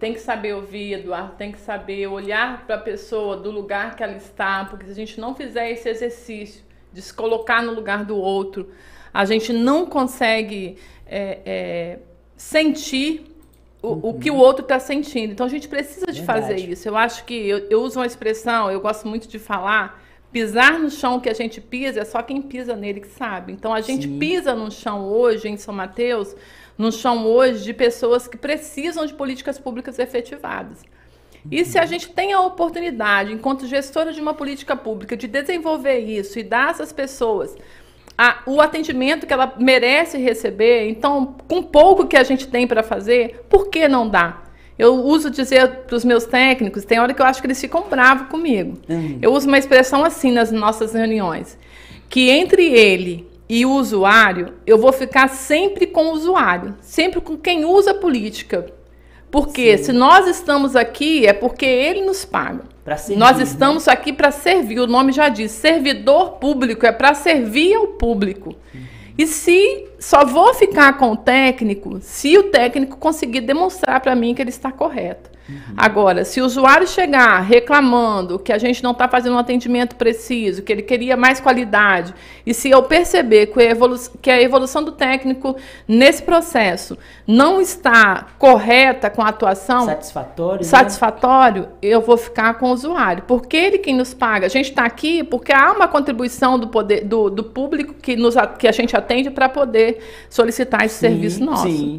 Tem que saber ouvir, Eduardo, tem que saber olhar para a pessoa do lugar que ela está, porque se a gente não fizer esse exercício de se colocar no lugar do outro, a gente não consegue é, é, sentir o, uhum. o, que o uhum. outro está sentindo. Então a gente precisa de Verdade. fazer isso. Eu acho que eu, eu uso uma expressão, eu gosto muito de falar pisar no chão que a gente pisa é só quem pisa nele que sabe. Então a gente Sim. pisa no chão hoje em São Mateus, no chão hoje de pessoas que precisam de políticas públicas efetivadas. E se a uhum. gente tem a oportunidade, enquanto gestora de uma política pública, de desenvolver isso e dar essas pessoas a, o atendimento que ela merece receber, então, com pouco que a gente tem para fazer, por que não dá? Eu uso dizer para os meus técnicos, tem hora que eu acho que eles ficam bravos comigo. Uhum. Eu uso uma expressão assim nas nossas reuniões, que entre ele e o usuário, eu vou ficar sempre com o usuário, sempre com quem usa a política. Porque Sim. se nós estamos aqui, é porque ele nos paga. Servir, nós né? estamos né? aqui para servir, o nome já diz, servidor público, é para servir ao público. Uhum. E se só vou ficar com o técnico se o técnico conseguir demonstrar para mim que ele está correto. Agora, se o usuário chegar reclamando que a gente não está fazendo um atendimento preciso, que ele queria mais qualidade, e se eu perceber que a, evolução, que a evolução do técnico nesse processo não está correta com a atuação satisfatório, né? satisfatório né? eu vou ficar com o usuário. Porque ele quem nos paga. A gente está aqui porque há uma contribuição do poder do, do público que, nos, que a gente atende para poder solicitar esse sim, serviço nosso. Sim.